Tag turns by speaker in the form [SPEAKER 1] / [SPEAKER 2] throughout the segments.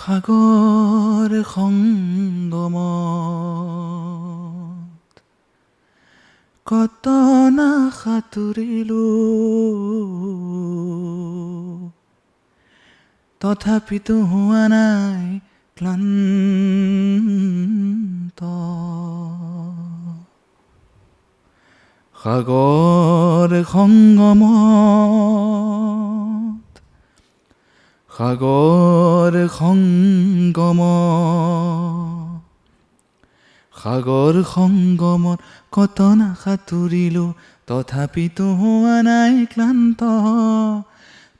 [SPEAKER 1] সাগৰ সংগমত কত না সাঁতুৰিলো তথাপিতো হোৱা নাই ক্লান্ত সাগৰ সংগমত সাগৰ সংগম সাগৰ সংগমত কটনা সাঁতুৰিলোঁ তথাপিতো হোৱা নাই ক্লান্ত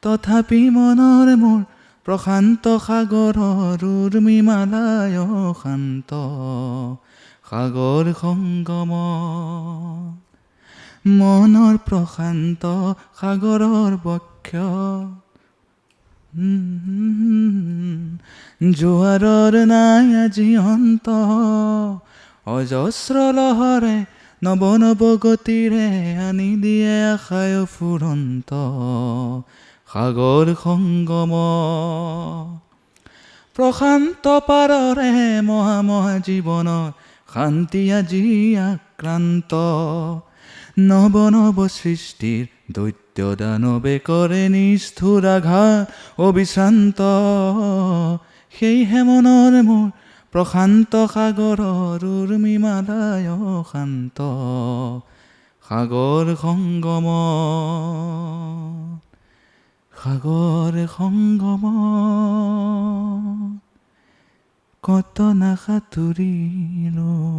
[SPEAKER 1] তথাপি মনৰ মোৰ প্ৰশান্ত সাগৰৰ উৰ্মিমালায় শান্ত সাগৰ সংগম মনৰ প্ৰশান্ত সাগৰৰ বক্ষ জোয়াৰৰ নাই আজি অন্ত অজস্ৰ লহৰে নৱ নৱ গতিৰে আনি দিয়ে আশায় ফুৰন্ত সাগৰ সংগম প্ৰশান্ত পাৰৰে মহামহা জীৱনৰ শান্তি আজি আক্ৰান্ত নব নব সৃষ্টির দৈত্য দানবে করে নিষ্ঠুরাঘাত অবিশ্রান্ত সেই হেমনৰ মোৰ প্ৰশান্ত সাগৰৰ উর্মিমালায় শান্ত সাগৰ সংগম সাগৰ সংগম কত না সাঁতুৰিলোঁ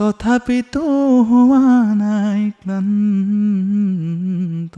[SPEAKER 1] তথাপি তো হওয়া নাই ক্লান্ত